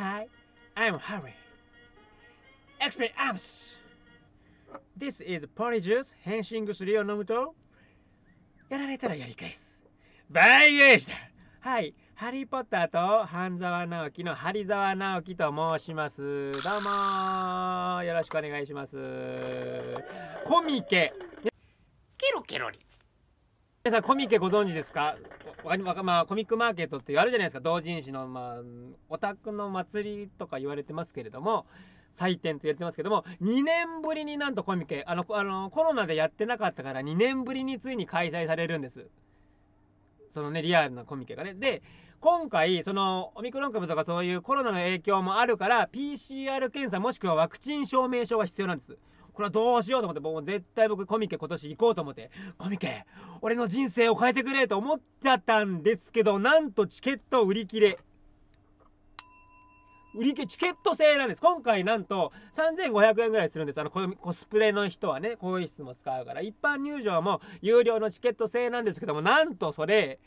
Hi, I'm Harry. e x p e r i n arms. This is Pony Juice. 変身薬を飲むと、やられたらやり返す。倍返した。はい、ハリー・ポッターと半沢直樹の針沢直樹と申します。どうもよろしくお願いします。コミケ。ケロケロリ。皆さん、コミケご存知ですかまあ、コミックマーケットって言われるじゃないですか同人誌の、まあ、オタクの祭りとか言われてますけれども祭典と言われてますけども2年ぶりになんとコミケあのあのコロナでやってなかったから2年ぶりについに開催されるんです。そのねリアルなコミケがね。で今回そのオミクロン株とかそういうコロナの影響もあるから PCR 検査もしくはワクチン証明書が必要なんです。これはどうしようと思って、もう絶対僕コミケ今年行こうと思って、コミケ、俺の人生を変えてくれと思っちゃったんですけど、なんとチケット売り切れ。売り切れ、チケット制なんです。今回なんと3500円ぐらいするんです。あのコスプレの人はね、更衣室も使うから、一般入場も有料のチケット制なんですけども、なんとそれ、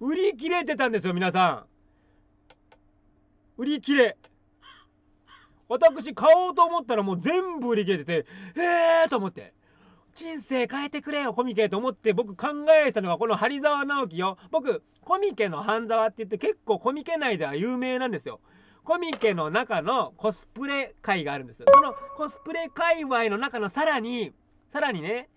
売り切れてたんですよ、皆さん。売り切れ。私買おうと思ったらもう全部売り切れてて、えーと思って。人生変えてくれよ、コミケと思って僕考えたのがこの張沢直樹よ。僕、コミケの半沢って言って結構コミケ内では有名なんですよ。コミケの中のコスプレ会があるんですよ。そのコスプレ界隈の中のさらに、さらにね、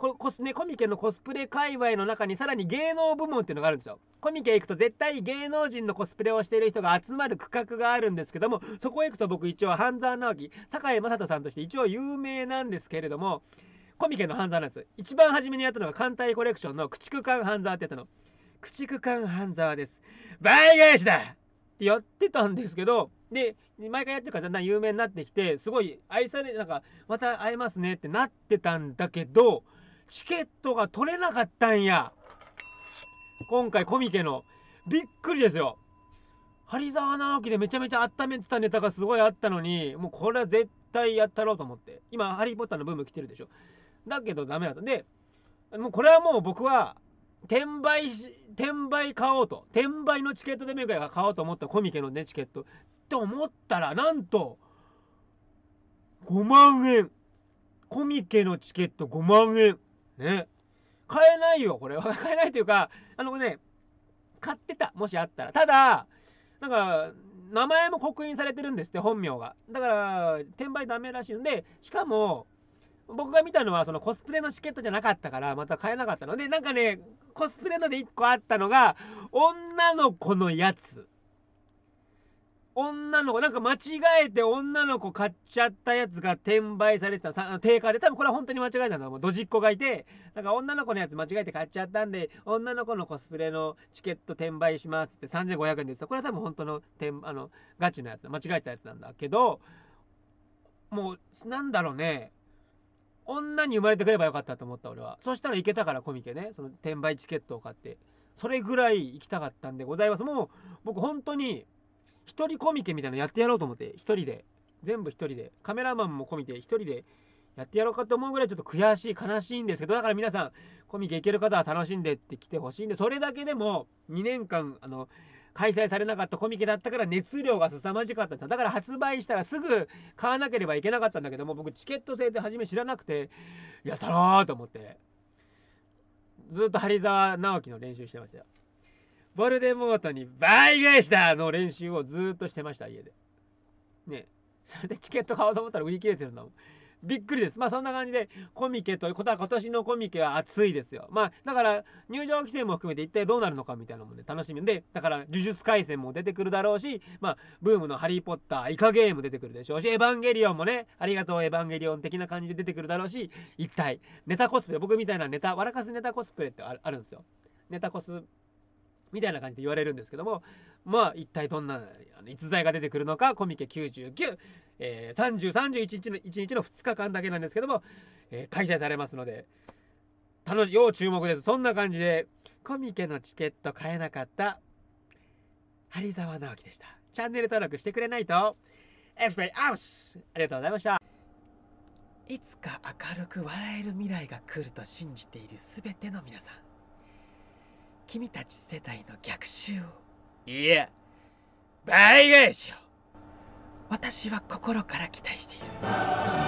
こコスね、コミケのコスプレ界隈の中にさらに芸能部門っていうのがあるんですよ。コミケ行くと絶対芸能人のコスプレをしている人が集まる区画があるんですけども、そこへ行くと僕一応半沢直樹、堺井雅人さんとして一応有名なんですけれども、コミケの半沢なんです。一番初めにやったのが艦隊コレクションの駆逐艦半沢ってやったの。駆逐艦半沢です。倍返しだってやってたんですけど、で、毎回やってるからだんだん有名になってきて、すごい愛され、なんか、また会えますねってなってたんだけど、チケットが取れなかったんや。今回コミケの。びっくりですよ。張沢直樹でめちゃめちゃ温めてたネタがすごいあったのに、もうこれは絶対やったろうと思って。今、ハリー・ポッターのブーム来てるでしょ。だけどダメだった。で、もうこれはもう僕は、転売し、転売買おうと。転売のチケットでメーカーが買おうと思ったコミケのね、チケット。と思ったら、なんと、5万円。コミケのチケット5万円。ね。買えないよ、これは。買えないというか、あのね、買ってた、もしあったら。ただ、なんか、名前も刻印されてるんですって、本名が。だから、転売ダメらしいんで、しかも、僕が見たのは、そのコスプレのチケットじゃなかったから、また買えなかったので、なんかね、コスプレので1個あったのが、女の子のやつ。女の子、なんか間違えて女の子買っちゃったやつが転売されてた、定価で、多分これは本当に間違えたんだ。もうドジっ子がいて、なんか女の子のやつ間違えて買っちゃったんで、女の子のコスプレのチケット転売しますって3500円です。これは多分本当の、あの、ガチのやつ間違えたやつなんだけど、もう、なんだろうね。女に生まれてくればよかったと思った俺は。そしたらいけたからコミケね。その転売チケットを買って。それぐらい行きたかったんでございます。もう僕本当に1人コミケみたいなのやってやろうと思って、1人で。全部1人で。カメラマンも込みて1人でやってやろうかと思うぐらいちょっと悔しい、悲しいんですけど、だから皆さん、コミケ行ける方は楽しんでって来てほしいんで、それだけでも2年間、あの、開催されなかったコミケだったから熱量が凄まじかったんですよ。だから発売したらすぐ買わなければいけなかったんだけども、僕チケット制で初め知らなくて、やったなーと思って。ずっと張沢直樹の練習してましたよ。ボルデモートに倍返しだの練習をずっとしてました、家で。ねそれでチケット買おうと思ったら売り切れてるんだもん。びっくりです。まあそんな感じでコミケということは今年のコミケは暑いですよ。まあだから入場規制も含めて一体どうなるのかみたいなのもね楽しみで、だから呪術廻戦も出てくるだろうし、まあブームのハリー・ポッター、イカゲーム出てくるでしょうし、エヴァンゲリオンもね、ありがとうエヴァンゲリオン的な感じで出てくるだろうし、一体ネタコスプレ、僕みたいなネタ、笑かすネタコスプレってあるんですよ。ネタコスみたいな感じで言われるんですけどもまあ一体どんな逸材が出てくるのかコミケ99、え3031日の1日の2日間だけなんですけども、えー、開催されますので楽しよう注目ですそんな感じでコミケのチケット買えなかった有沢直樹でしたチャンネル登録してくれないとエクスペイアウスありがとうございましたいつか明るく笑える未来が来ると信じている全ての皆さん君たち世代の逆襲をいや倍返しを私は心から期待している。